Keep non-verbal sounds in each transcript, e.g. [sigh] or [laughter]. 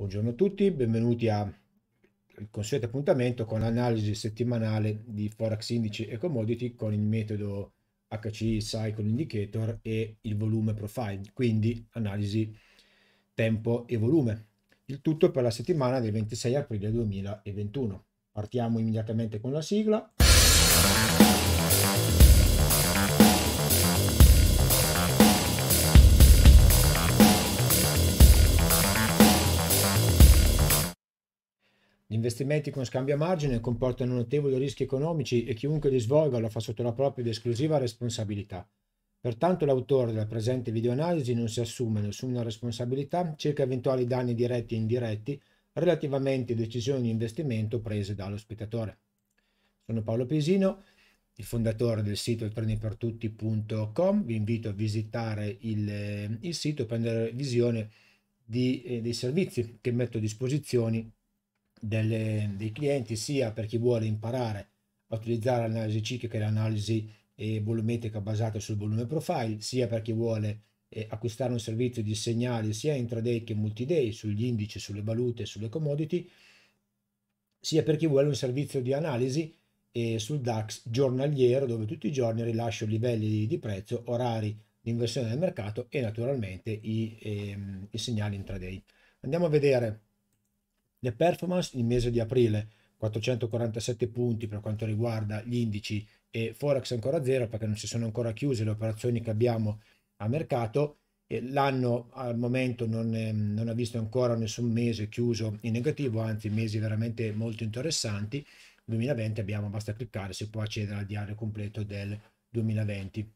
Buongiorno a tutti, benvenuti al consueto appuntamento con l'analisi settimanale di Forex Indici e Commodity con il metodo HC Cycle Indicator e il volume profile, quindi analisi tempo e volume. Il tutto per la settimana del 26 aprile 2021. Partiamo immediatamente con la sigla. investimenti con scambio a margine comportano notevoli rischi economici e chiunque li svolga lo fa sotto la propria ed esclusiva responsabilità. Pertanto l'autore della presente videoanalisi non si assume nessuna responsabilità circa eventuali danni diretti e indiretti relativamente a decisioni di investimento prese dallo spettatore. Sono Paolo Pesino, il fondatore del sito trenipertutti.com, vi invito a visitare il, eh, il sito e prendere visione di, eh, dei servizi che metto a disposizione delle, dei clienti, sia per chi vuole imparare a utilizzare l'analisi ciclica e l'analisi eh, volumetrica basata sul volume profile, sia per chi vuole eh, acquistare un servizio di segnali sia intraday che multiday sugli indici, sulle valute, sulle commodity, sia per chi vuole un servizio di analisi eh, sul DAX giornaliero dove tutti i giorni rilascio livelli di, di prezzo, orari di inversione del mercato e naturalmente i, ehm, i segnali intraday. Andiamo a vedere le performance in mese di aprile, 447 punti per quanto riguarda gli indici e Forex ancora zero perché non si sono ancora chiuse le operazioni che abbiamo a mercato. L'anno al momento non, è, ehm, non ha visto ancora nessun mese chiuso in negativo, anzi mesi veramente molto interessanti. 2020 abbiamo, basta cliccare, si può accedere al diario completo del 2020.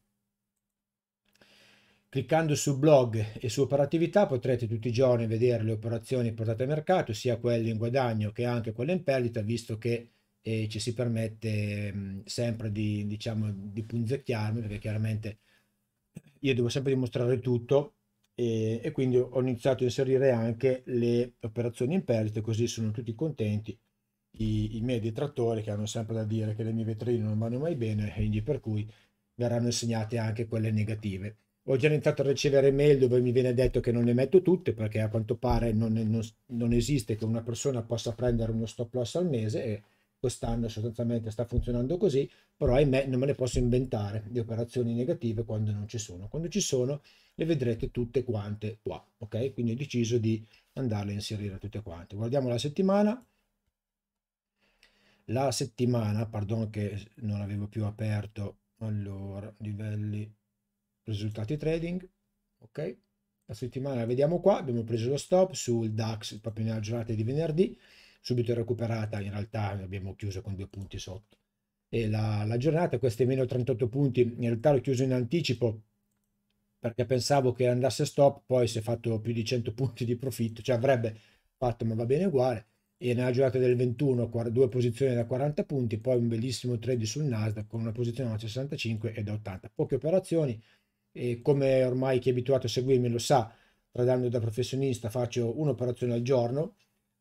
Cliccando su blog e su operatività potrete tutti i giorni vedere le operazioni portate a mercato, sia quelle in guadagno che anche quelle in perdita, visto che eh, ci si permette mh, mm, sempre di, diciamo, di punzecchiarmi, perché chiaramente io devo sempre dimostrare tutto e, e, quindi ho iniziato a inserire anche le operazioni in perdita, così sono tutti contenti i, i miei detrattori che hanno sempre da dire che le mie vetrine non vanno mai bene, quindi per cui verranno insegnate anche quelle negative. Ho già iniziato a ricevere mail dove mi viene detto che non le metto tutte perché a quanto pare non, non, non esiste che una persona possa prendere uno stop loss al mese e quest'anno sostanzialmente sta funzionando così, però ahimè non me ne posso inventare di operazioni negative quando non ci sono. Quando ci sono le vedrete tutte quante qua, ok? Quindi ho deciso di andarle a inserire tutte quante. Guardiamo la settimana. La settimana, pardon che non avevo più aperto, allora, livelli risultati trading, ok? La settimana la vediamo qua, abbiamo preso lo stop sul DAX proprio nella giornata di venerdì, subito recuperata, in realtà abbiamo chiuso con due punti sotto. E la, la giornata, questi meno 38 punti, in realtà l'ho chiuso in anticipo perché pensavo che andasse stop, poi si è fatto più di 100 punti di profitto, cioè avrebbe fatto ma va bene uguale, e nella giornata del 21 due posizioni da 40 punti, poi un bellissimo trade sul Nasdaq con una posizione da 65 e da 80, poche operazioni, e come ormai chi è abituato a seguirmi lo sa, tradando da professionista faccio un'operazione al giorno,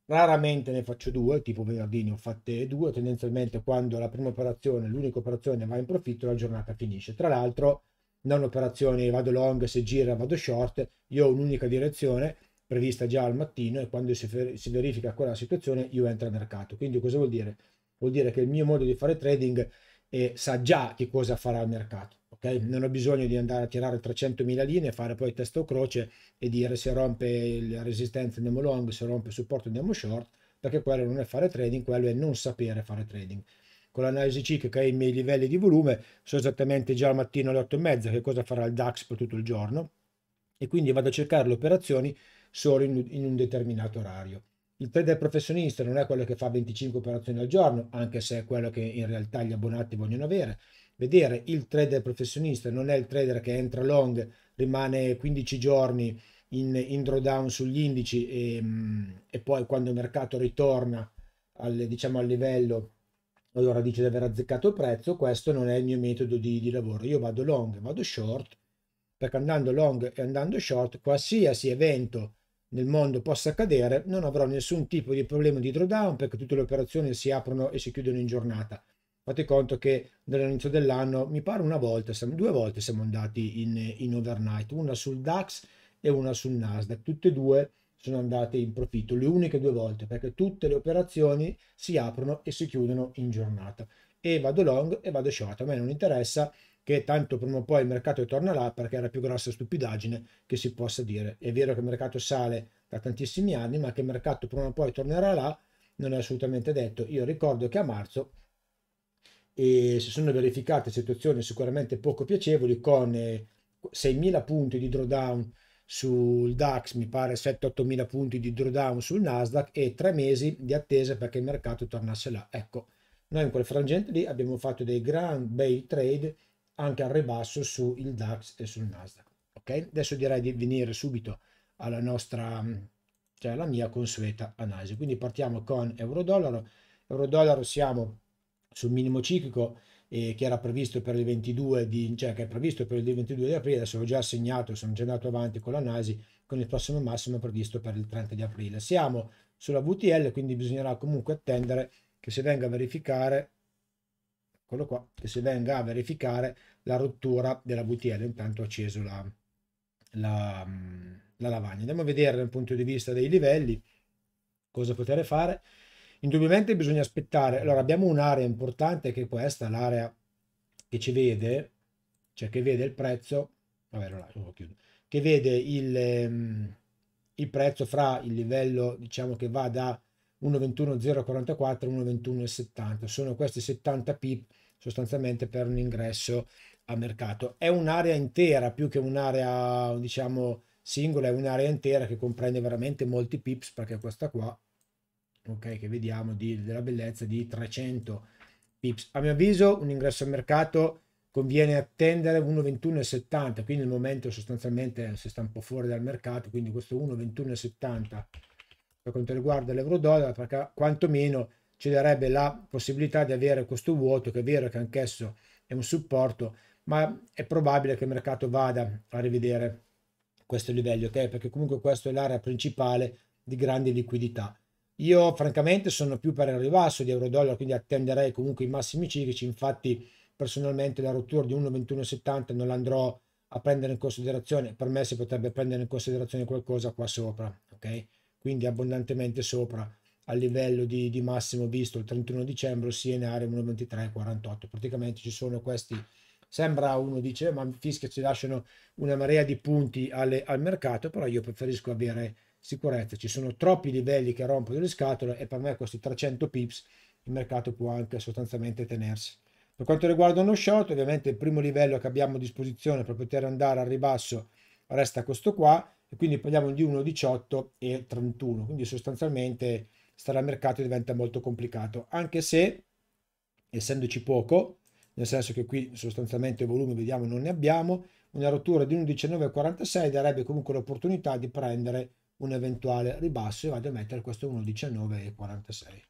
raramente ne faccio due, tipo venerdì ne ho fatte due, tendenzialmente quando la prima operazione, l'unica operazione va in profitto, la giornata finisce. Tra l'altro non operazioni vado long, se gira vado short, io ho un'unica direzione prevista già al mattino e quando si, si verifica quella situazione io entro a mercato. Quindi cosa vuol dire? Vuol dire che il mio modo di fare trading è, eh, sa già che cosa farà il mercato. Okay? Non ho bisogno di andare a tirare 300.000 linee, fare poi testo o croce e dire se rompe la resistenza andiamo long, se rompe il supporto andiamo short, perché quello non è fare trading, quello è non sapere fare trading. Con l'analisi ciclica e i miei livelli di volume so esattamente già al mattino alle 8 e mezza che cosa farà il DAX per tutto il giorno e quindi vado a cercare le operazioni solo in un determinato orario. Il trader professionista non è quello che fa 25 operazioni al giorno, anche se è quello che in realtà gli abbonati vogliono avere, vedere il trader professionista, non è il trader che entra long, rimane 15 giorni in, in drawdown sugli indici e, mm, e, poi quando il mercato ritorna al, diciamo, al livello allora dice di aver azzeccato il prezzo, questo non è il mio metodo di, di lavoro, io vado long, vado short, perché andando long e andando short qualsiasi evento nel mondo possa accadere, non avrò nessun tipo di problema di drawdown perché tutte le operazioni si aprono e si chiudono in giornata. Fate conto che dall'inizio dell'anno, mi pare una volta, due volte siamo andati in, in overnight, una sul DAX e una sul Nasdaq, tutte e due sono andate in profitto, le uniche due volte, perché tutte le operazioni si aprono e si chiudono in giornata. E vado long e vado short, a me non interessa che tanto prima o poi il mercato torna là perché è la più grossa stupidaggine che si possa dire. È vero che il mercato sale da tantissimi anni, ma che il mercato prima o poi tornerà là non è assolutamente detto. Io ricordo che a marzo e si sono verificate situazioni sicuramente poco piacevoli con 6.000 eh, punti di drawdown sul DAX, mi pare 7-8.000 punti di drawdown sul Nasdaq e tre mesi di attesa perché il mercato tornasse là. Ecco, noi in quel frangente lì abbiamo fatto dei gran bei trade anche al ribasso sul DAX e sul Nasdaq. Ok, adesso direi di venire subito alla nostra, mm, cioè alla mia consueta analisi. Quindi partiamo con euro-dollaro. Euro-dollaro siamo sul minimo ciclico eh, che era previsto per il 22 di, cioè che è previsto per il 22 di aprile, adesso l'ho già assegnato, sono già andato avanti con l'analisi, con il prossimo massimo previsto per il 30 di aprile. Siamo sulla VTL, quindi bisognerà comunque attendere che si venga a verificare eccolo qua, che si venga a verificare la rottura della VTL, intanto ho acceso la, la, la lavagna. Andiamo a vedere dal punto di vista dei livelli cosa poter fare. Indubbiamente bisogna aspettare. Allora, abbiamo un'area importante che è questa, l'area che ci vede, cioè che vede il prezzo, vabbè, no, no, che vede il, ehm, il, prezzo fra il livello, diciamo che va da 1,21044 a 1,2170. Sono questi 70 pip sostanzialmente per un ingresso a mercato. È un'area intera più che un'area, diciamo, singola, è un'area intera che comprende veramente molti pips perché questa qua ok, che vediamo di, della bellezza di 300 pips. A mio avviso un ingresso al mercato conviene attendere 1,21,70, quindi il momento sostanzialmente si sta un po' fuori dal mercato, quindi questo 1,21,70 per quanto riguarda l'euro-dollaro, perché quantomeno ci darebbe la possibilità di avere questo vuoto, che è vero che anch'esso è un supporto, ma è probabile che il mercato vada a rivedere questo livello, ok? Perché comunque questa è l'area principale di grande liquidità. Io francamente sono più per il ribasso di euro-dollaro, quindi attenderei comunque i massimi ciclici, infatti personalmente la rottura di 1,2170 non l'andrò a prendere in considerazione, per me si potrebbe prendere in considerazione qualcosa qua sopra, ok? Quindi abbondantemente sopra a livello di, di massimo visto il 31 dicembre, sia in area 1,2348. Praticamente ci sono questi, sembra uno dice, ma fischia ci lasciano una marea di punti alle, al mercato, però io preferisco avere sicurezza. Ci sono troppi livelli che rompono le scatole e per me questi 300 pips il mercato può anche sostanzialmente tenersi. Per quanto riguarda uno short, ovviamente il primo livello che abbiamo a disposizione per poter andare al ribasso resta questo qua e quindi parliamo di 1,18 e 31, quindi sostanzialmente stare al mercato diventa molto complicato, anche se essendoci poco, nel senso che qui sostanzialmente volume vediamo non ne abbiamo, una rottura di 1,19,46 darebbe comunque l'opportunità di prendere un eventuale ribasso e vado a mettere questo 1,19,46.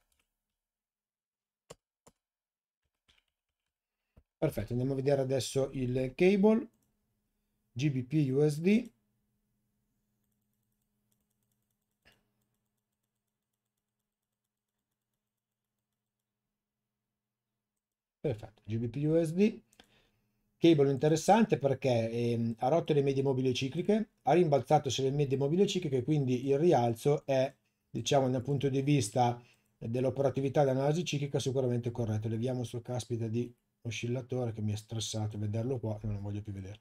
Perfetto, andiamo a vedere adesso il cable GBP USD. Perfetto, GBP USD Cable interessante perché ehm, ha rotto le medie mobili cicliche, ha rimbalzato sulle medie mobili cicliche, quindi il rialzo è, diciamo, dal punto di vista dell'operatività dell'analisi ciclica sicuramente corretto. Leviamo sto caspita di oscillatore che mi è stressato vederlo qua, non lo voglio più vedere.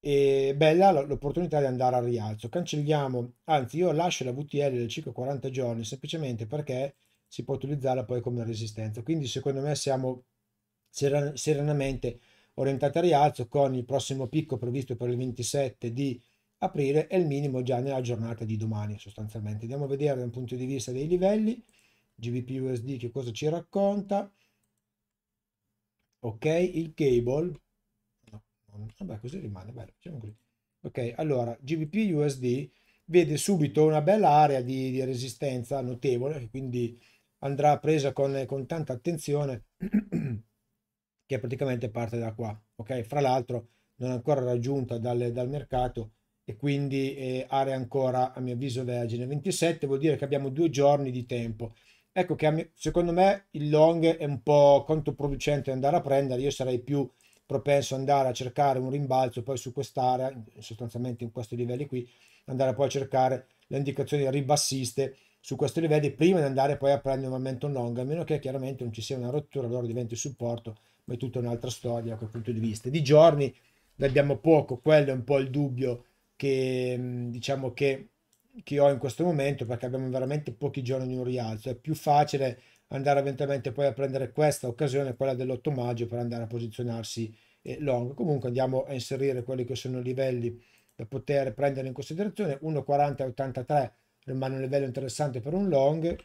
E bella l'opportunità di andare al rialzo. Cancelliamo, anzi io lascio la VTL del ciclo 40 giorni semplicemente perché si può utilizzarla poi come resistenza. Quindi secondo me siamo serenamente orientata a rialzo con il prossimo picco previsto per il 27 di aprile e il minimo già nella giornata di domani sostanzialmente. Andiamo a vedere da un punto di vista dei livelli, GBP USD che cosa ci racconta. Ok, il cable, no, no, vabbè così rimane, bello, diciamo così. Ok, allora GBP USD vede subito una bella area di, di resistenza notevole, quindi andrà presa con, con tanta attenzione [clears throat] che praticamente parte da qua, ok? Fra l'altro non è ancora raggiunta dalle, dal mercato e quindi eh, area ancora a mio avviso vergine. 27 vuol dire che abbiamo due giorni di tempo. Ecco che secondo me il long è un po' controproducente andare a prendere, io sarei più propenso ad andare a cercare un rimbalzo poi su quest'area, sostanzialmente in questi livelli qui, andare poi a cercare le indicazioni ribassiste su questi livelli prima di andare poi a prendere un momento long, a meno che chiaramente non ci sia una rottura, allora diventi supporto ma è tutta un'altra storia da quel punto di vista. Di giorni ne abbiamo poco, quello è un po' il dubbio che mm, diciamo che, che ho in questo momento perché abbiamo veramente pochi giorni di un rialzo, è più facile andare eventualmente poi a prendere questa occasione, quella dell'8 maggio per andare a posizionarsi eh, long. Comunque andiamo a inserire quelli che sono i livelli da poter prendere in considerazione, 1,40-83 rimane un livello interessante per un long,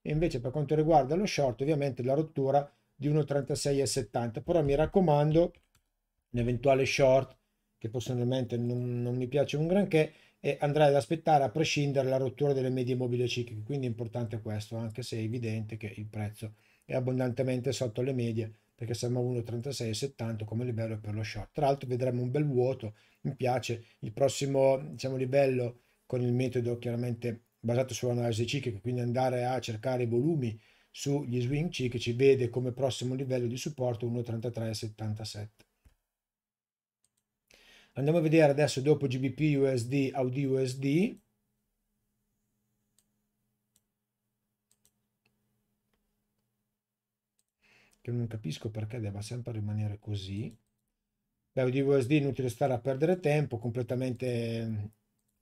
e invece per quanto riguarda lo short ovviamente la rottura di 1,36,70 però mi raccomando un eventuale short che personalmente non, non mi piace un granché e andrai ad aspettare a prescindere la rottura delle medie mobili cicliche quindi è importante questo anche se è evidente che il prezzo è abbondantemente sotto le medie perché siamo a 1,36,70 come livello per lo short tra l'altro vedremo un bel vuoto mi piace il prossimo diciamo, livello con il metodo chiaramente basato sull'analisi ciclica quindi andare a cercare i volumi sugli swing C che ci vede come prossimo livello di supporto 1,3377. Andiamo a vedere adesso dopo GBP USD Audi USD. Che non capisco perché debba sempre rimanere così. Beh, Audi USD inutile stare a perdere tempo, completamente mm,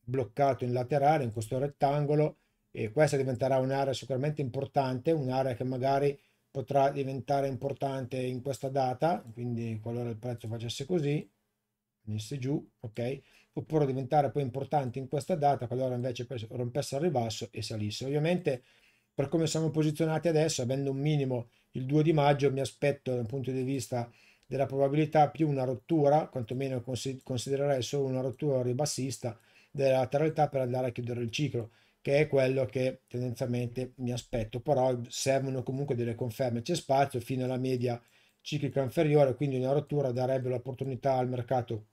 bloccato in laterale in questo rettangolo e questa diventerà un'area sicuramente importante, un'area che magari potrà diventare importante in questa data, quindi qualora il prezzo facesse così, venisse giù, ok? Oppure diventare poi importante in questa data qualora invece rompesse al ribasso e salisse. Ovviamente per come siamo posizionati adesso, avendo un minimo il 2 di maggio, mi aspetto dal punto di vista della probabilità più una rottura, quantomeno considererei solo una rottura ribassista della lateralità per andare a chiudere il ciclo che è quello che tendenzialmente mi aspetto, però servono comunque delle conferme, c'è spazio fino alla media ciclica inferiore, quindi una rottura darebbe l'opportunità al mercato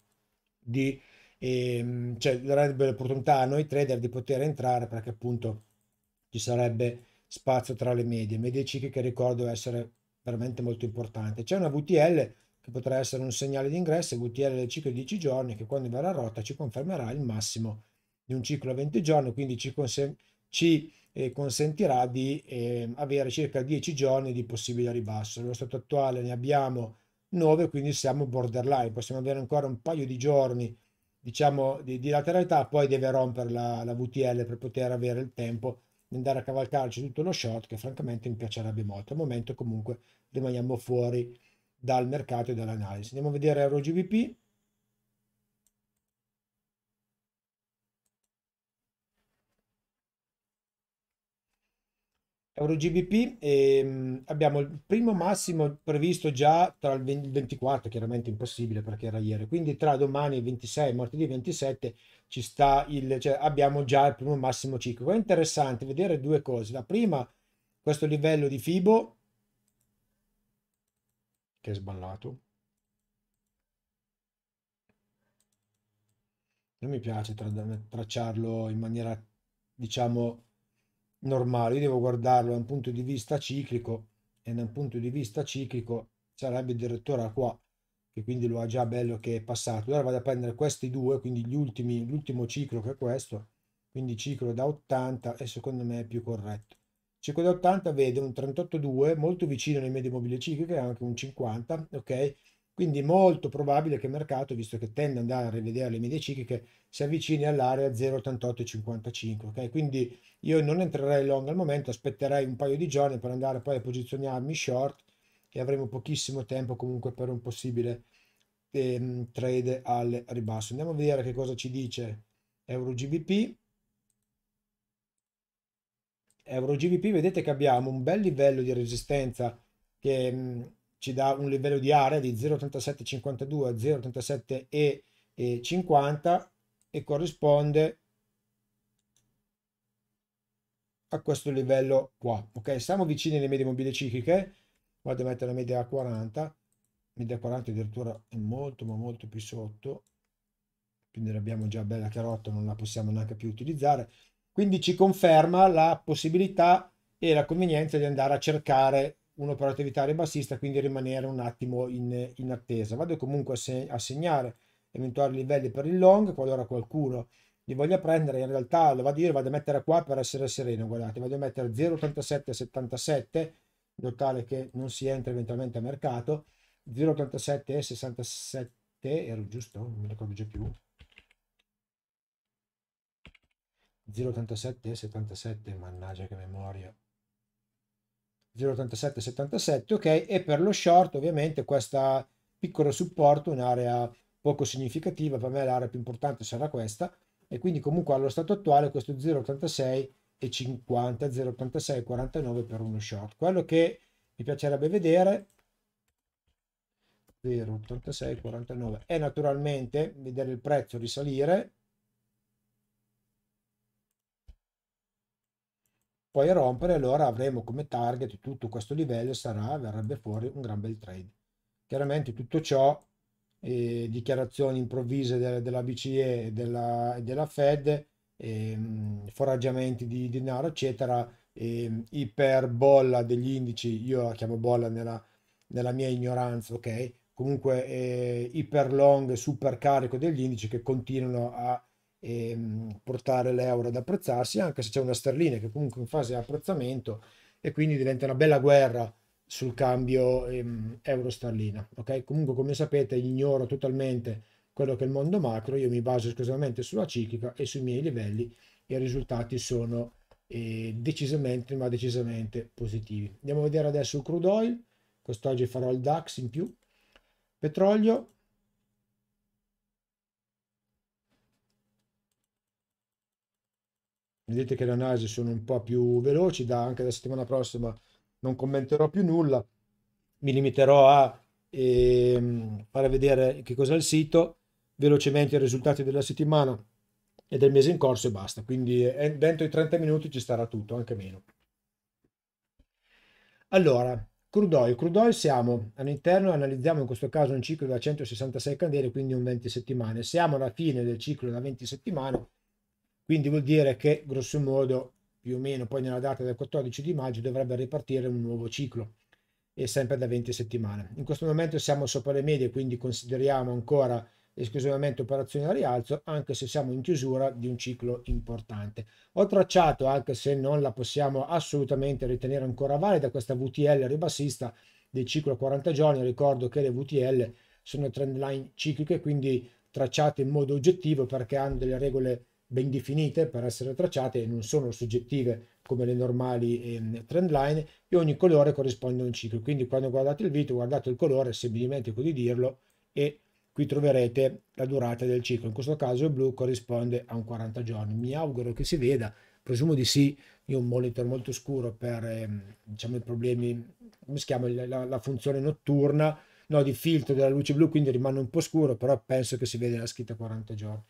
di, ehm, cioè darebbe l'opportunità a noi trader di poter entrare perché appunto ci sarebbe spazio tra le medie, medie cicliche ricordo essere veramente molto importante. C'è una VTL che potrà essere un segnale di ingresso, VTL del ciclo di 10 giorni che quando verrà rotta ci confermerà il massimo di un ciclo a 20 giorni, quindi ci, consen- ci eh, consentirà di eh, avere circa 10 giorni di possibile ribasso. Nello stato attuale ne abbiamo 9, quindi siamo borderline, possiamo avere ancora un paio di giorni diciamo di, di lateralità, poi deve rompere la, la VTL per poter avere il tempo di andare a cavalcarci tutto lo short che francamente mi piacerebbe molto. Al momento comunque rimaniamo fuori dal mercato e dall'analisi. Andiamo a vedere Euro GBP EuroGBP ehm, abbiamo il primo massimo previsto già tra il 24, chiaramente impossibile perché era ieri, quindi tra domani e 26, martedì 27 ci sta il, cioè abbiamo già il primo massimo ciclico. È interessante vedere due cose. La prima, questo livello di Fibo che è sballato. Non mi piace tra, tracciarlo in maniera diciamo normale, io devo guardarlo da un punto di vista ciclico e da un punto di vista ciclico sarebbe addirittura qua, che quindi lo ha già bello che è passato. Allora vado a prendere questi due, quindi gli ultimi, l'ultimo ciclo che è questo, quindi ciclo da 80 e secondo me è più corretto. Ciclo da 80 vede un 38,2 molto vicino alle medie mobili cicliche, anche un 50, ok? Quindi è molto probabile che il mercato, visto che tende ad andare a rivedere le medie cicliche, si avvicini all'area 0,8855. Ok, Quindi io non entrerei long al momento, aspetterei un paio di giorni per andare poi a posizionarmi short e avremo pochissimo tempo comunque per un possibile ehm, trade al ribasso. Andiamo a vedere che cosa ci dice Euro GBP. Euro GBP vedete che abbiamo un bel livello di resistenza che ci dà un livello di area di 0,8752 a 0,87 e, e corrisponde a questo livello qua. Ok, siamo vicini alle medie mobili cicliche, vado a mettere la media a 40, media 40 addirittura è molto ma molto più sotto, quindi l'abbiamo già bella carota, non la possiamo neanche più utilizzare, quindi ci conferma la possibilità e la convenienza di andare a cercare un'operatività per attivitare quindi rimanere un attimo in, in attesa. Vado comunque a, se, a segnare eventuali livelli per il long, qualora qualcuno li voglia prendere, in realtà lo vado io, lo vado a mettere qua per essere sereno, guardate, vado a mettere 0,87,77, in tale che non si entra eventualmente a mercato, 0,87,67, ero giusto? Non mi ricordo già più. 0,87,77, mannaggia che memoria. 0,8777, ok, e per lo short ovviamente questo piccolo supporto, un'area poco significativa, per me l'area più importante sarà questa, e quindi comunque allo stato attuale questo 0,86 e 50, 0,86 per uno short. Quello che mi piacerebbe vedere 0,8649, è naturalmente vedere il prezzo risalire poi rompere, allora avremo come target tutto questo livello, sarà, verrebbe fuori un gran bel trade. Chiaramente tutto ciò, eh, dichiarazioni improvvise de della BCE e della, della, Fed, eh, foraggiamenti di denaro, eccetera, eh, iperbolla degli indici, io la chiamo bolla nella, nella mia ignoranza, ok? Comunque eh, iper long, super carico degli indici che continuano a e ehm, portare l'euro ad apprezzarsi, anche se c'è una sterlina che comunque in fase di apprezzamento e quindi diventa una bella guerra sul cambio ehm, euro-sterlina. Okay? Comunque, come sapete, ignoro totalmente quello che è il mondo macro, io mi baso esclusivamente sulla ciclica e sui miei livelli e i risultati sono eh, decisamente, ma decisamente positivi. Andiamo a vedere adesso il crude oil, quest'oggi farò il DAX in più, petrolio, vedete che le analisi sono un po' più veloci, da, anche la settimana prossima non commenterò più nulla, mi limiterò a ehm, fare vedere che cos'è il sito, velocemente i risultati della settimana e del mese in corso e basta, quindi eh, dentro i 30 minuti ci starà tutto, anche meno. Allora, crude oil. siamo all'interno, analizziamo in questo caso un ciclo da 166 candele, quindi un 20 settimane. Siamo alla fine del ciclo da 20 settimane quindi vuol dire che grosso modo più o meno poi nella data del 14 di maggio dovrebbe ripartire un nuovo ciclo e sempre da 20 settimane. In questo momento siamo sopra le medie, quindi consideriamo ancora esclusivamente operazioni a rialzo, anche se siamo in chiusura di un ciclo importante. Ho tracciato, anche se non la possiamo assolutamente ritenere ancora valida, questa VTL ribassista del ciclo 40 giorni. Ricordo che le VTL sono trend line cicliche, quindi tracciate in modo oggettivo perché hanno delle regole ben definite per essere tracciate e non sono soggettive come le normali ehm, trend line e ogni colore corrisponde a un ciclo. Quindi quando guardate il video guardate il colore, se mi dimentico ecco di dirlo, e qui troverete la durata del ciclo. In questo caso il blu corrisponde a un 40 giorni. Mi auguro che si veda, presumo di sì, io ho un monitor molto scuro per ehm, diciamo, i problemi, come si chiama, la, la funzione notturna, no, di filtro della luce blu, quindi rimane un po' scuro, però penso che si veda la scritta 40 giorni.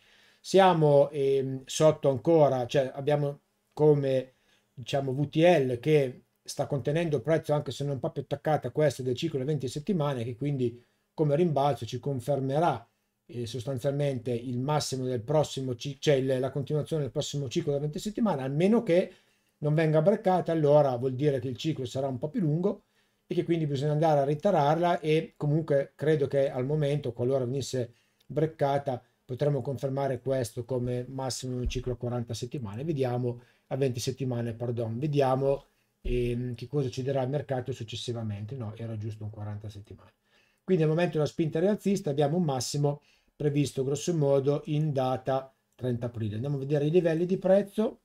Siamo eh, sotto ancora, cioè abbiamo come diciamo VTL che sta contenendo il prezzo anche se non proprio attaccata a questa del ciclo di 20 settimane che quindi come rimbalzo ci confermerà eh, sostanzialmente il massimo del prossimo ciclo, cioè il, la continuazione del prossimo ciclo da 20 settimane almeno che non venga breccata allora vuol dire che il ciclo sarà un po' più lungo e che quindi bisogna andare a ritararla e comunque credo che al momento qualora venisse breccata potremmo confermare questo come massimo un ciclo a 40 settimane, vediamo a 20 settimane, pardon, vediamo ehm, che cosa ci darà il mercato successivamente, no, era giusto un 40 settimane. Quindi al momento della spinta rialzista abbiamo un massimo previsto grosso modo in data 30 aprile. Andiamo a vedere i livelli di prezzo,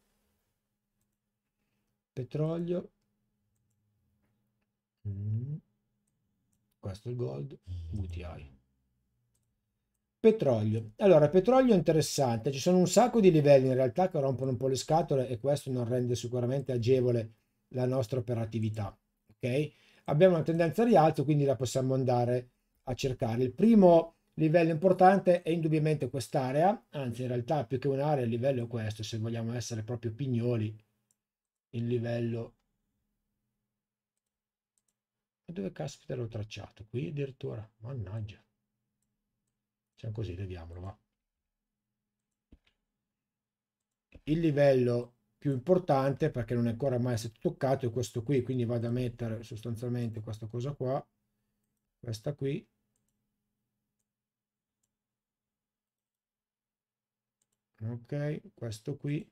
petrolio, mm. questo è il gold, VTI. Petrolio. Allora, petrolio è interessante, ci sono un sacco di livelli in realtà che rompono un po' le scatole e questo non rende sicuramente agevole la nostra operatività. Ok? Abbiamo una tendenza a rialzo, quindi la possiamo andare a cercare. Il primo livello importante è indubbiamente quest'area, anzi in realtà più che un'area il livello è questo, se vogliamo essere proprio pignoli, il livello... Dove caspita l'ho tracciato? Qui addirittura, mannaggia. Facciamo così, vediamolo va. Il livello più importante, perché non è ancora mai stato toccato, è questo qui, quindi vado a mettere sostanzialmente questa cosa qua, questa qui, ok questo qui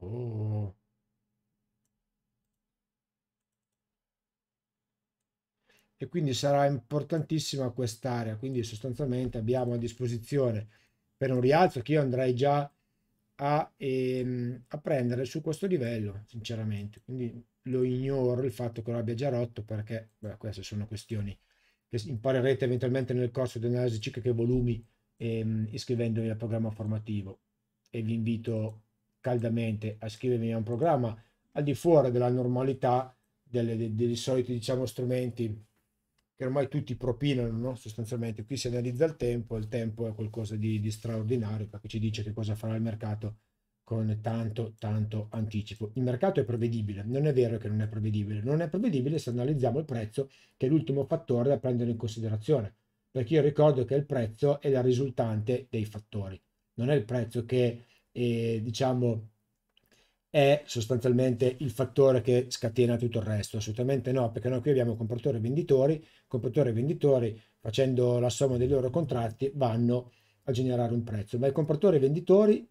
oh e quindi sarà importantissima quest'area. Quindi sostanzialmente abbiamo a disposizione per un rialzo che io andrei già a, ehm, a prendere su questo livello, sinceramente. Quindi lo ignoro il fatto che lo abbia già rotto perché beh, queste sono questioni che imparerete eventualmente nel corso di analisi ciclica e volumi ehm, iscrivendovi al programma formativo e vi invito caldamente a iscrivervi a un programma al di fuori della normalità delle, dei, dei soliti diciamo strumenti che ormai tutti propinano no? sostanzialmente. Qui si analizza il tempo, il tempo è qualcosa di, di straordinario perché ci dice che cosa farà il mercato con tanto, tanto anticipo. Il mercato è prevedibile, non è vero che non è prevedibile, non è prevedibile se analizziamo il prezzo che è l'ultimo fattore da prendere in considerazione, perché io ricordo che il prezzo è la risultante dei fattori, non è il prezzo che eh, diciamo è sostanzialmente il fattore che scatena tutto il resto, assolutamente no, perché noi qui abbiamo compratori e venditori, compratori e venditori facendo la somma dei loro contratti vanno a generare un prezzo, ma i compratori e venditori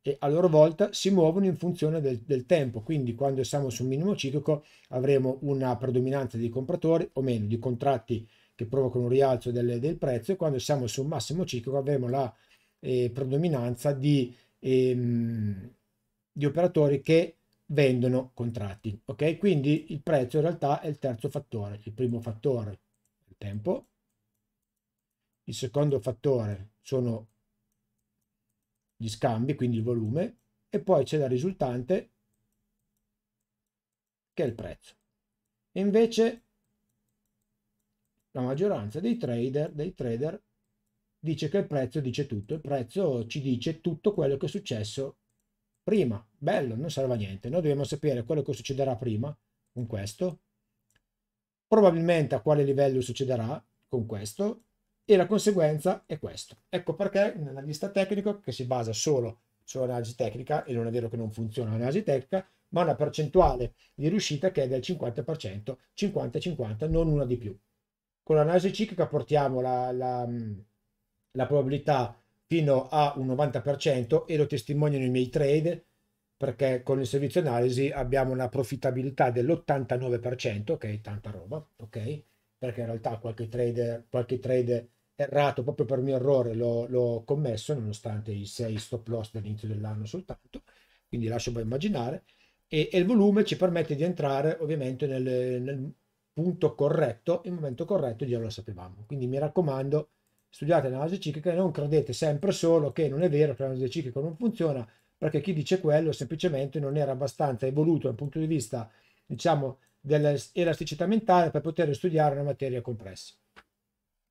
e a loro volta si muovono in funzione del, del, tempo. Quindi quando siamo su un minimo ciclico avremo una predominanza di compratori o meno di contratti che provocano un rialzo del, del prezzo e quando siamo su un massimo ciclico avremo la eh, predominanza di ehm, di operatori che vendono contratti. Ok, quindi il prezzo in realtà è il terzo fattore. Il primo fattore è il tempo, il secondo fattore sono gli scambi, quindi il volume, e poi c'è la risultante che è il prezzo. E invece la maggioranza dei trader, dei trader dice che il prezzo dice tutto, il prezzo ci dice tutto quello che è successo prima, bello, non serve a niente, noi dobbiamo sapere quello che succederà prima con questo, probabilmente a quale livello succederà con questo e la conseguenza è questo. Ecco perché un'analista tecnico che si basa solo sull'analisi tecnica, e non è vero che non funziona l'analisi tecnica, ma una percentuale di riuscita che è del 50%, 50-50, non una di più. Con l'analisi ciclica portiamo la, la, la probabilità fino a un 90% e lo testimoniano i miei trade perché con il servizio analisi abbiamo una profittabilità dell'89%, che è tanta roba, ok? Perché in realtà qualche trade, qualche trade errato proprio per mio errore l'ho, l'ho commesso, nonostante i 6 stop loss dall'inizio dell'anno soltanto, quindi lascio voi immaginare, e, e, il volume ci permette di entrare ovviamente nel, nel punto corretto, il momento corretto, già lo sapevamo. Quindi mi raccomando, studiate l'analisi ciclica e non credete sempre solo che non è vero che l'analisi ciclica non funziona, perché chi dice quello semplicemente non era abbastanza evoluto dal punto di vista, diciamo, dell'elasticità mentale per poter studiare una materia complessa.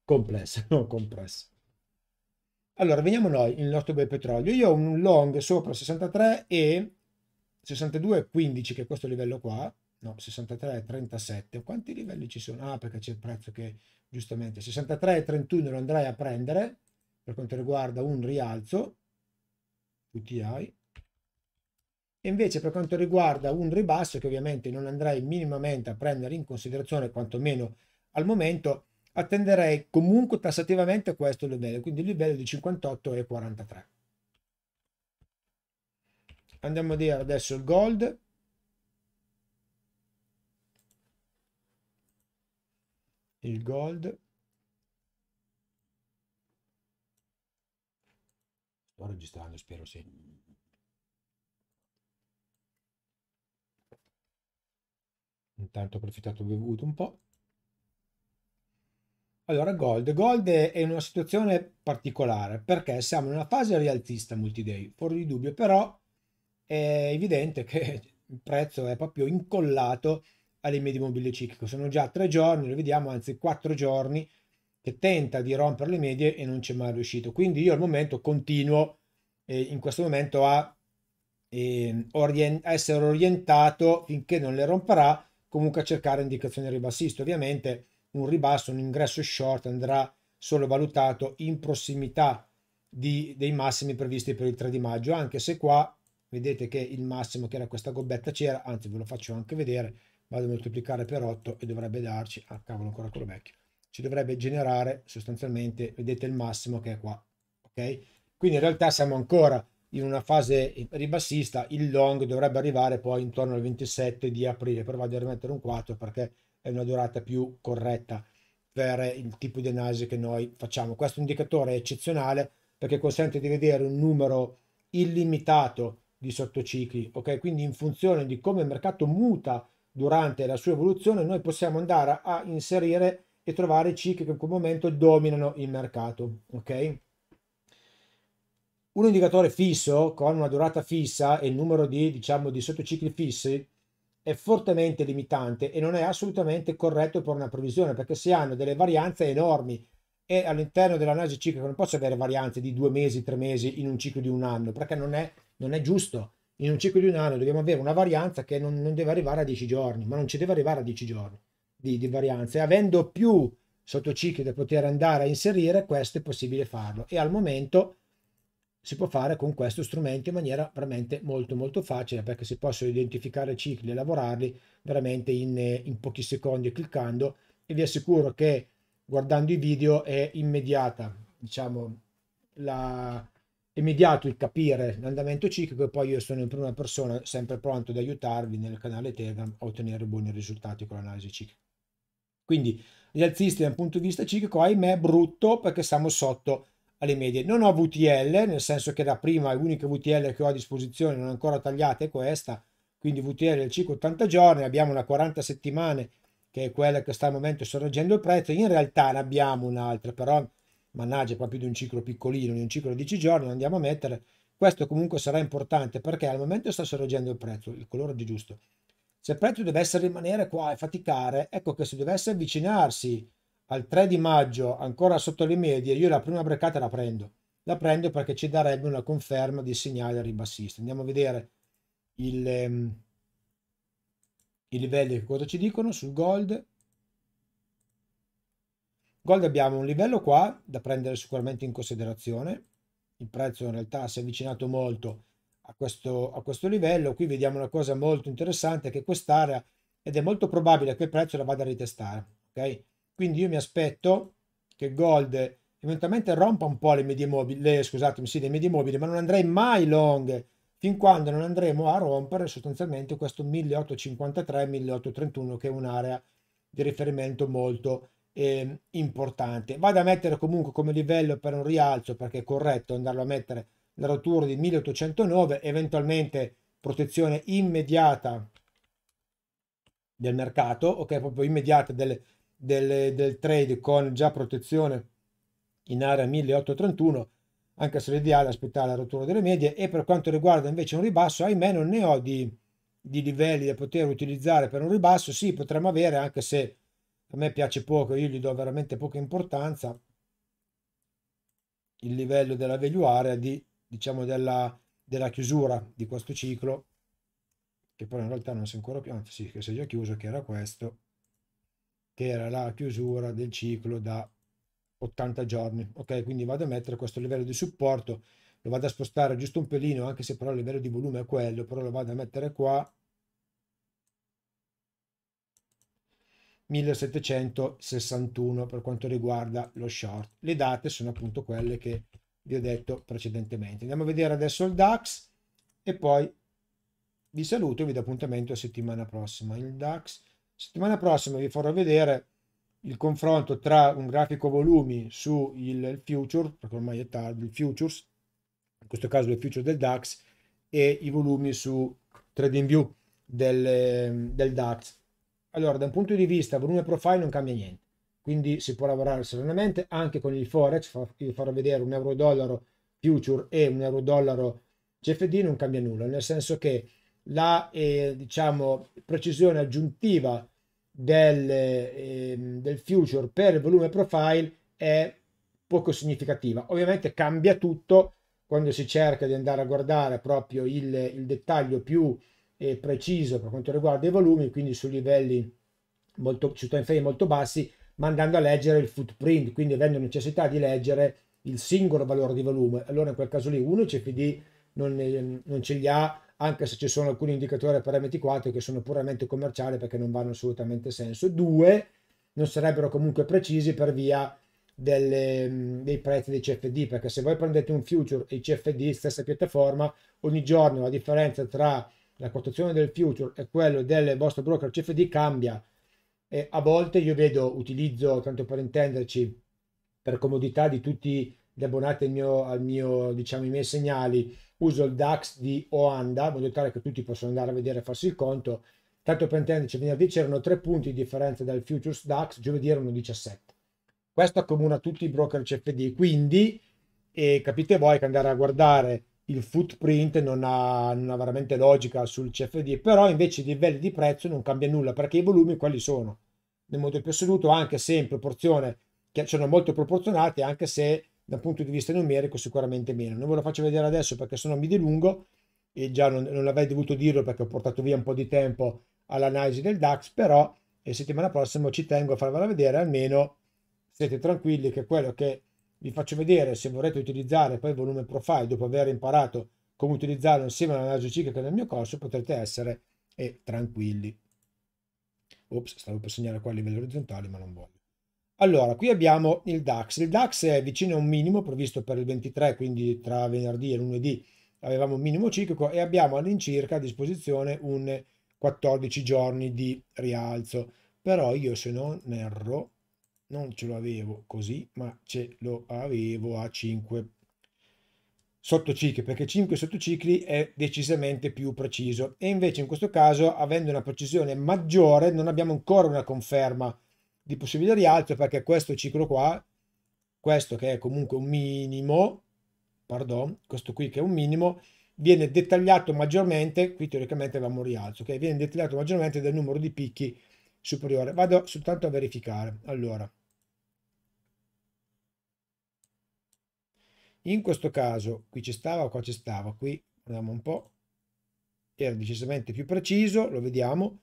Complessa, [laughs] non compressa. Allora, veniamo noi, il nostro bel petrolio. Io ho un long sopra 63 e 62,15, che è questo livello qua, no, 63 e 37. Quanti livelli ci sono? Ah, perché c'è il prezzo che giustamente 63 e 31 lo andrei a prendere per quanto riguarda un rialzo UTI e invece per quanto riguarda un ribasso che ovviamente non andrei minimamente a prendere in considerazione quantomeno al momento attenderei comunque tassativamente questo livello quindi il livello di 58 e 43 andiamo a dire adesso il gold il gold sto registrando spero sì intanto ho approfittato ho bevuto un po' Allora, Gold. Gold è in una situazione particolare perché siamo in una fase rialzista multiday, fuori di dubbio, però è evidente che il prezzo è proprio incollato alle medie mobili ciclico. Sono già tre giorni, lo vediamo, anzi quattro giorni che tenta di rompere le medie e non c'è mai riuscito. Quindi io al momento continuo eh, in questo momento a, eh, orient- a, essere orientato finché non le romperà, comunque a cercare indicazioni ribassiste. Ovviamente un ribasso, un ingresso short andrà solo valutato in prossimità di, dei massimi previsti per il 3 di maggio, anche se qua vedete che il massimo che era questa gobbetta c'era, anzi ve lo faccio anche vedere, vado a moltiplicare per 8 e dovrebbe darci, ah cavolo ancora quello vecchio, ci dovrebbe generare sostanzialmente, vedete il massimo che è qua, ok? Quindi in realtà siamo ancora in una fase ribassista, il long dovrebbe arrivare poi intorno al 27 di aprile, però vado a rimettere un 4 perché è una durata più corretta per il tipo di analisi che noi facciamo. Questo indicatore è eccezionale perché consente di vedere un numero illimitato di sottocicli, ok? Quindi in funzione di come il mercato muta durante la sua evoluzione noi possiamo andare a inserire e trovare cicli che in quel momento dominano il mercato. Ok? Un indicatore fisso con una durata fissa e il numero di, diciamo, di sottocicli fissi è fortemente limitante e non è assolutamente corretto per una previsione perché si hanno delle varianze enormi e all'interno dell'analisi ciclica non posso avere varianze di due mesi, tre mesi in un ciclo di un anno perché non è, non è giusto in un ciclo di un anno dobbiamo avere una varianza che non, non deve arrivare a 10 giorni, ma non ci deve arrivare a 10 giorni di, di varianza. E avendo più sottocicli da poter andare a inserire, questo è possibile farlo. E al momento si può fare con questo strumento in maniera veramente molto molto facile perché si possono identificare cicli e lavorarli veramente in, in pochi secondi cliccando e vi assicuro che guardando i video è immediata diciamo la, immediato il capire l'andamento ciclico e poi io sono in prima persona sempre pronto ad aiutarvi nel canale Telegram a ottenere buoni risultati con l'analisi ciclica. Quindi rialzisti dal punto di vista ciclico, ahimè, brutto perché siamo sotto alle medie. Non ho VTL, nel senso che da prima l'unica VTL che ho a disposizione non ancora tagliata è questa, quindi VTL del ciclo 80 giorni, abbiamo una 40 settimane che è quella che sta al momento sorreggendo il prezzo, in realtà ne abbiamo un'altra, però mannaggia, proprio di un ciclo piccolino, di un ciclo di 10 giorni, lo andiamo a mettere. Questo comunque sarà importante perché al momento sta sorreggendo il prezzo, il colore di giusto. Se il prezzo dovesse rimanere qua e faticare, ecco che se dovesse avvicinarsi al 3 di maggio ancora sotto le medie, io la prima breccata la prendo. La prendo perché ci darebbe una conferma di segnale ribassista. Andiamo a vedere il, um, i livelli che cosa ci dicono sul gold. Quando abbiamo un livello qua da prendere sicuramente in considerazione, il prezzo in realtà si è avvicinato molto a questo, a questo livello, qui vediamo una cosa molto interessante che quest'area, ed è molto probabile che il prezzo la vada a ritestare, ok? Quindi io mi aspetto che Gold eventualmente rompa un po' le medie mobili, le, scusatemi, sì, le medie mobili, ma non andrei mai long fin quando non andremo a rompere sostanzialmente questo 1853-1831 che è un'area di riferimento molto eh, importante. Vado a mettere comunque come livello per un rialzo perché è corretto andarlo a mettere la rottura di 1809, eventualmente protezione immediata del mercato, ok, proprio immediata del, del, del trade con già protezione in area 1831 anche se l'ideale è aspettare la rottura delle medie e per quanto riguarda invece un ribasso ahimè non ne ho di, di livelli da poter utilizzare per un ribasso sì potremmo avere anche se a me piace poco, io gli do veramente poca importanza, il livello della value area di, diciamo, della, della chiusura di questo ciclo, che poi in realtà non si è ancora più, anzi sì, che si è già chiuso, che era questo, che era la chiusura del ciclo da 80 giorni. Ok, quindi vado a mettere questo livello di supporto, lo vado a spostare giusto un pelino, anche se però il livello di volume è quello, però lo vado a mettere qua, 1761 per quanto riguarda lo short. Le date sono appunto quelle che vi ho detto precedentemente. Andiamo a vedere adesso il DAX e poi vi saluto e vi do appuntamento settimana prossima. Il DAX settimana prossima vi farò vedere il confronto tra un grafico volumi su il future, perché ormai è tardi, il futures, in questo caso il future del DAX, e i volumi su TradingView del, del DAX allora, da un punto di vista volume profile non cambia niente, quindi si può lavorare serenamente anche con il forex, Vi farò vedere un euro-dollaro future e un euro-dollaro CFD non cambia nulla, nel senso che la eh, diciamo, precisione aggiuntiva del, eh, del future per il volume profile è poco significativa. Ovviamente cambia tutto quando si cerca di andare a guardare proprio il, il dettaglio più eh, preciso per quanto riguarda i volumi, quindi su livelli molto, su time frame molto bassi, ma andando a leggere il footprint, quindi avendo necessità di leggere il singolo valore di volume. Allora in quel caso lì uno CFD non, non ce li ha, anche se ci sono alcuni indicatori a parametri 4 che sono puramente commerciali perché non vanno assolutamente senso. Due, non sarebbero comunque precisi per via delle, dei prezzi dei CFD, perché se voi prendete un future e i CFD, stessa piattaforma, ogni giorno la differenza tra la quotazione del future e quello del vostro broker CFD cambia e a volte io vedo, utilizzo tanto per intenderci, per comodità di tutti gli abbonati al mio, al mio diciamo, i miei segnali, uso il DAX di Oanda, in modo tale che tutti possano andare a vedere e farsi il conto, tanto per intenderci, venerdì c'erano 3 punti di differenza dal futures DAX, giovedì erano 17. Questo accomuna tutti i broker CFD, quindi capite voi che andare a guardare il footprint non ha, non ha veramente logica sul CFD, però invece i livelli di prezzo non cambia nulla perché i volumi quelli sono nel modo più assoluto, anche se in proporzione che sono molto proporzionati, anche se dal punto di vista numerico sicuramente meno. Non ve lo faccio vedere adesso perché sennò mi dilungo e già non, non l'avrei dovuto dirlo perché ho portato via un po' di tempo all'analisi del DAX, però la eh, settimana prossima ci tengo a farvela vedere, almeno siete tranquilli che quello che vi faccio vedere se vorrete utilizzare poi il volume profile dopo aver imparato come utilizzarlo insieme all'analisi ciclica nel mio corso potrete essere eh, tranquilli ops stavo per segnare qua a livello orizzontale ma non voglio allora qui abbiamo il DAX il DAX è vicino a un minimo previsto per il 23 quindi tra venerdì e lunedì avevamo un minimo ciclico e abbiamo all'incirca a disposizione un 14 giorni di rialzo però io se non erro non ce lo avevo così, ma ce lo avevo a 5 sottocicli, perché 5 sottocicli è decisamente più preciso. E invece in questo caso, avendo una precisione maggiore, non abbiamo ancora una conferma di possibile rialzo, perché questo ciclo qua, questo che è comunque un minimo, pardon, questo qui che è un minimo, viene dettagliato maggiormente, qui teoricamente avevamo un rialzo, che okay? viene dettagliato maggiormente dal numero di picchi superiore. Vado soltanto a verificare. Allora, In questo caso, qui ci stava, qua ci stava, qui vediamo un po', era decisamente più preciso, lo vediamo,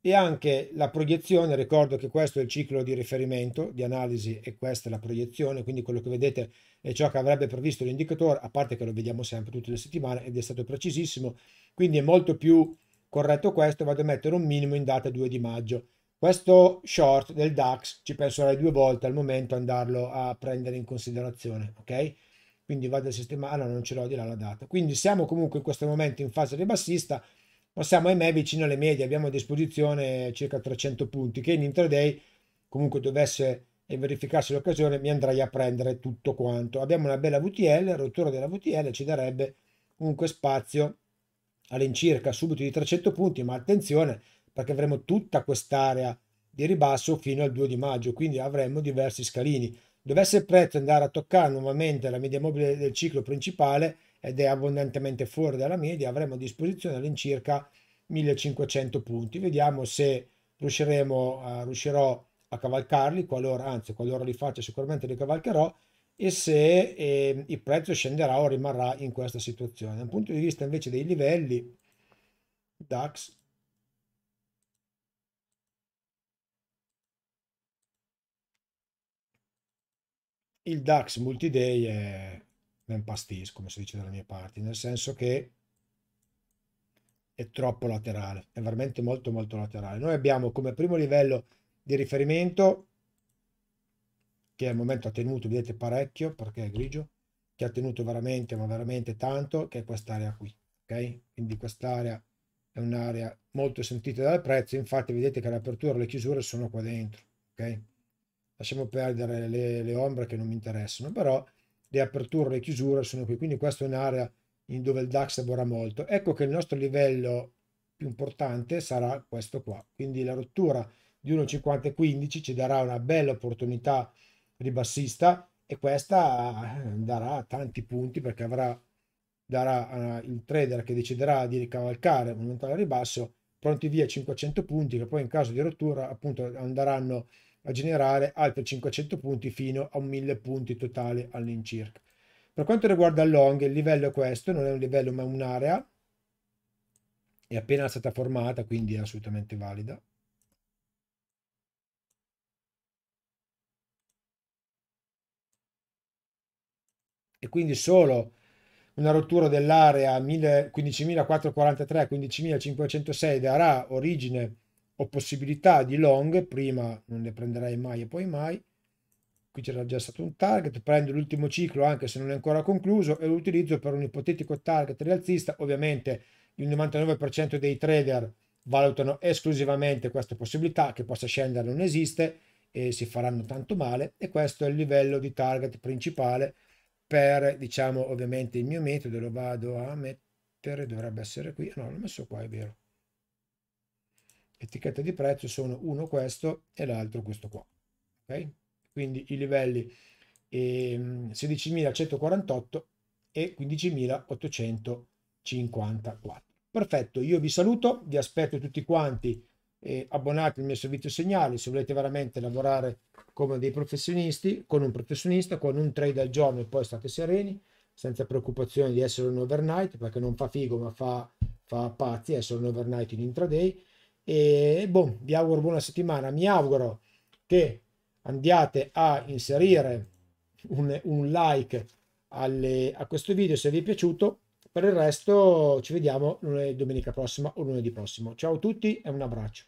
e anche la proiezione, ricordo che questo è il ciclo di riferimento, di analisi, e questa è la proiezione, quindi quello che vedete è ciò che avrebbe previsto l'indicatore, a parte che lo vediamo sempre tutte le settimane ed è stato precisissimo, quindi è molto più corretto questo, vado a mettere un minimo in data 2 di maggio. Questo short del DAX ci penserai due volte al momento andarlo a prendere in considerazione, ok? quindi vado a sistemare, ah no, non ce l'ho di là la data. Quindi siamo comunque in questo momento in fase ribassista, ma siamo ahimè vicino alle medie, abbiamo a disposizione circa 300 punti, che in intraday comunque dovesse verificarsi l'occasione mi andrei a prendere tutto quanto. Abbiamo una bella VTL, rottura della VTL ci darebbe comunque spazio all'incirca subito di 300 punti, ma attenzione perché avremo tutta quest'area di ribasso fino al 2 di maggio, quindi avremo diversi scalini. Dovesse il prezzo andare a toccare nuovamente la media mobile del ciclo principale ed è abbondantemente fuori dalla media, avremo a disposizione all'incirca 1500 punti. Vediamo se riusciremo, uh, riuscirò a cavalcarli, qualora, anzi qualora li faccia sicuramente li cavalcherò e se eh, il prezzo scenderà o rimarrà in questa situazione. Dal punto di vista invece dei livelli, DAX il DAX multiday è un pastis, come si dice dalle mie parti, nel senso che è troppo laterale, è veramente molto molto laterale. Noi abbiamo come primo livello di riferimento, che al momento ha tenuto, vedete parecchio, perché è grigio, che ha tenuto veramente, ma veramente tanto, che è quest'area qui, ok? Quindi quest'area è un'area molto sentita dal prezzo, infatti vedete che l'apertura e le chiusure sono qua dentro, ok? lasciamo perdere le, le ombre che non mi interessano, però le aperture e le chiusure sono qui, quindi questa è un'area in dove il DAX lavora molto. Ecco che il nostro livello più importante sarà questo qua, quindi la rottura di 1,50-15 ci darà una bella opportunità ribassista e questa eh, darà tanti punti perché avrà darà eh, il trader che deciderà di ricavalcare un eventuale ribasso pronti via 500 punti che poi in caso di rottura appunto andranno a generare altri 500 punti fino a 1000 punti totale all'incirca. Per quanto riguarda il long, il livello è questo, non è un livello ma un'area, è appena stata formata quindi è assolutamente valida. E quindi solo una rottura dell'area 15.443-15.506 darà origine a ho possibilità di long, prima non ne prenderei mai e poi mai, qui c'era già stato un target, prendo l'ultimo ciclo anche se non è ancora concluso e lo utilizzo per un ipotetico target rialzista, ovviamente il 99% dei trader valutano esclusivamente questa possibilità, che possa scendere non esiste e si faranno tanto male e questo è il livello di target principale per diciamo ovviamente il mio metodo, lo vado a mettere, dovrebbe essere qui, ah, no l'ho messo qua è vero, etichette di prezzo sono uno questo e l'altro questo qua. Ok? Quindi i livelli eh, 16.148 e 15.854. Perfetto, io vi saluto, vi aspetto tutti quanti eh, abbonati al mio servizio segnali se volete veramente lavorare come dei professionisti, con un professionista, con un trade al giorno e poi state sereni, senza preoccupazione di essere un overnight, perché non fa figo ma fa, fa pazzi essere un overnight in intraday e boh, vi auguro buona settimana. Mi auguro che andiate a inserire un, un like alle, a questo video se vi è piaciuto. Per il resto ci vediamo domenica prossima o lunedì prossimo. Ciao a tutti e un abbraccio.